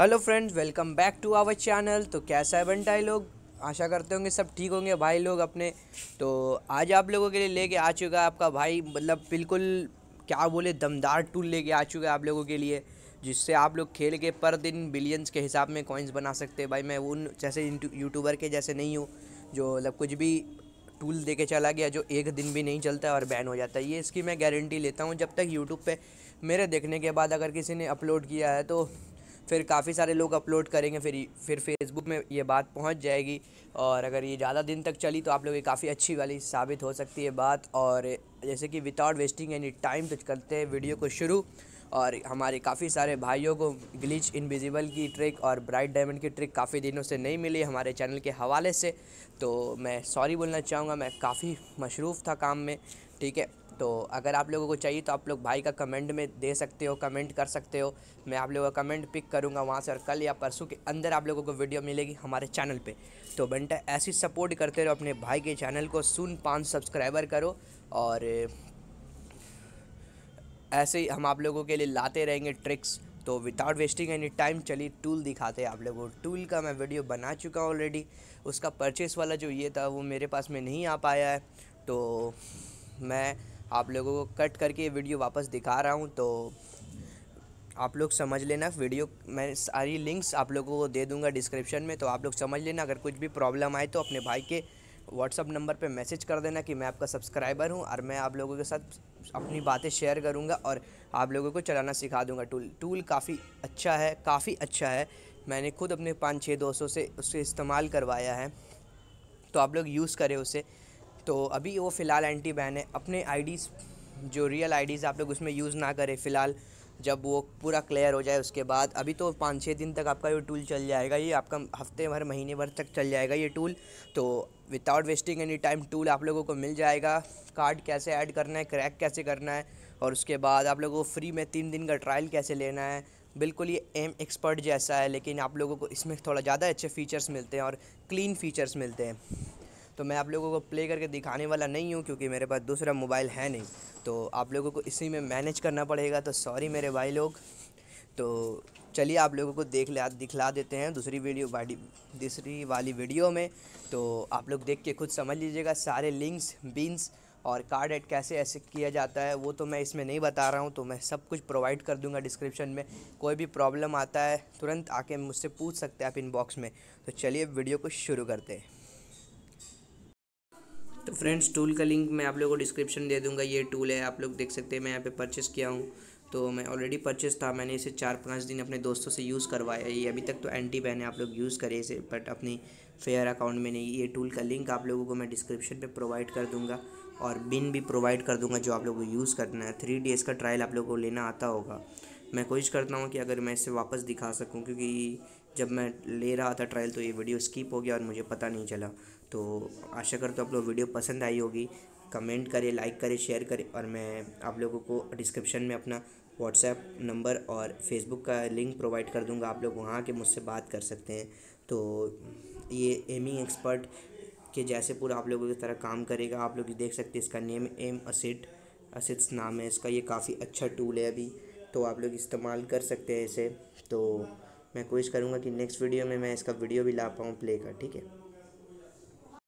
hello friends welcome back to our channel तो कैसा है बंटाई लोग आशा करते होंगे सब ठीक होंगे भाई लोग अपने तो आज आप लोगों के लिए लेके आ चुका है आपका भाई मतलब बिल्कुल क्या बोले दमदार टूल लेके आ चुका है आप लोगों के लिए जिससे आप लोग खेल के पर दिन बिलियंस के हिसाब में कॉइन्स बना सकते हैं भाई मैं उन जैसे यूट्यूबर के जैसे नहीं हूँ जो मतलब कुछ भी टूल दे के चला गया जो एक दिन भी नहीं चलता और बैन हो जाता है ये इसकी मैं गारंटी लेता हूँ जब तक यूट्यूब पर मेरे देखने के बाद अगर किसी ने अपलोड किया है तो फिर काफ़ी सारे लोग अपलोड करेंगे फिर फिर फेसबुक में ये बात पहुंच जाएगी और अगर ये ज़्यादा दिन तक चली तो आप लोग की काफ़ी अच्छी वाली साबित हो सकती है बात और जैसे कि विदाउट वेस्टिंग एनी टाइम तो करते हैं वीडियो को शुरू और हमारे काफ़ी सारे भाइयों को ग्लिच इनविजिबल की ट्रिक और ब्राइट डायमंड की ट्रिक काफ़ी दिनों से नहीं मिली हमारे चैनल के हवाले से तो मैं सॉरी बोलना चाहूँगा मैं काफ़ी मशरूफ़ था काम में ठीक है तो अगर आप लोगों को चाहिए तो आप लोग भाई का कमेंट में दे सकते हो कमेंट कर सकते हो मैं आप लोगों का कमेंट पिक करूँगा वहाँ से और कल या परसों के अंदर आप लोगों को वीडियो मिलेगी हमारे चैनल पे तो बंटा ऐसी सपोर्ट करते रहो अपने भाई के चैनल को सुन पाँच सब्सक्राइबर करो और ऐसे ही हम आप लोगों के लिए लाते रहेंगे ट्रिक्स तो विदाउट वेस्टिंग एनी टाइम चलिए टूल दिखाते हैं आप लोगों को टूल का मैं वीडियो बना चुका हूँ ऑलरेडी उसका परचेस वाला जो ये था वो मेरे पास में नहीं आ पाया है तो मैं आप लोगों को कट करके ये वीडियो वापस दिखा रहा हूँ तो आप लोग समझ लेना वीडियो मैं सारी लिंक्स आप लोगों को दे दूंगा डिस्क्रिप्शन में तो आप लोग समझ लेना अगर कुछ भी प्रॉब्लम आए तो अपने भाई के व्हाट्सअप नंबर पे मैसेज कर देना कि मैं आपका सब्सक्राइबर हूँ और मैं आप लोगों के साथ अपनी बातें शेयर करूँगा और आप लोगों को चलाना सिखा दूँगा टूल टूल काफ़ी अच्छा है काफ़ी अच्छा है मैंने खुद अपने पाँच छः दोस्तों से उससे इस्तेमाल करवाया है तो आप लोग यूज़ करें उसे तो अभी वो फ़िलहाल एंटी बैन है अपने आई जो रियल आई आप लोग उसमें यूज़ ना करें फ़िलहाल जब वो पूरा क्लियर हो जाए उसके बाद अभी तो पाँच छः दिन तक आपका ये टूल चल जाएगा ये आपका हफ्ते भर महीने भर तक चल जाएगा ये टूल तो without wasting any time tool आप लोगों को मिल जाएगा कार्ड कैसे ऐड करना है क्रैक कैसे करना है और उसके बाद आप लोगों को फ्री में तीन दिन का ट्रायल कैसे लेना है बिल्कुल ये एम एक्सपर्ट जैसा है लेकिन आप लोगों को इसमें थोड़ा ज़्यादा अच्छे फीचर्स मिलते हैं और क्लीन फीचर्स मिलते हैं तो मैं आप लोगों को प्ले करके दिखाने वाला नहीं हूँ क्योंकि मेरे पास दूसरा मोबाइल है नहीं तो आप लोगों को इसी में मैनेज करना पड़ेगा तो सॉरी मेरे भाई लोग तो चलिए आप लोगों को देख ला दिखला देते हैं दूसरी वीडियो वाली दूसरी वाली वीडियो में तो आप लोग देख के खुद समझ लीजिएगा सारे लिंक्स बीन्स और कार्ड एड कैसे ऐसे किया जाता है वो तो मैं इसमें नहीं बता रहा हूँ तो मैं सब कुछ प्रोवाइड कर दूंगा डिस्क्रिप्शन में कोई भी प्रॉब्लम आता है तुरंत आके मुझसे पूछ सकते हैं आप इनबॉक्स में तो चलिए वीडियो को शुरू करते हैं तो फ्रेंड्स टूल का लिंक मैं आप लोगों को डिस्क्रिप्शन दे दूंगा ये टूल है आप लोग देख सकते हैं मैं यहाँ पे परचेस किया हूँ तो मैं ऑलरेडी परचेज था मैंने इसे चार पाँच दिन अपने दोस्तों से यूज़ करवाया ये अभी तक तो एंटी बैन है आप लोग यूज़ करें इसे बट अपनी फेयर अकाउंट में नहीं ये टूल का लिंक आप लोगों को मैं डिस्क्रिप्शन पे प्रोवाइड कर दूँगा और बिन भी प्रोवाइड कर दूँगा जो आप लोगों को यूज़ करना है थ्री डेज़ का ट्रायल आप लोगों को लेना आता होगा मैं कोशिश करता हूँ कि अगर मैं इसे वापस दिखा सकूँ क्योंकि जब मैं ले रहा था ट्रायल तो ये वीडियो स्किप हो गया और मुझे पता नहीं चला तो आशा करता हूँ आप लोग वीडियो पसंद आई होगी कमेंट करें लाइक करें शेयर करें और मैं आप लोगों को डिस्क्रिप्शन में अपना व्हाट्सएप नंबर और फेसबुक का लिंक प्रोवाइड कर दूंगा आप लोग वहाँ के मुझसे बात कर सकते हैं तो ये एमिंग एक्सपर्ट के जैसे पूरा आप लोगों की तरह काम करेगा आप लोग देख सकते हैं इसका नेम एम असिट असिट्स नाम है इसका ये काफ़ी अच्छा टूल है अभी तो आप लोग इस्तेमाल कर सकते हैं इसे तो मैं कोशिश करूँगा कि नेक्स्ट वीडियो में मैं इसका वीडियो भी ला पाऊँ प्ले का ठीक है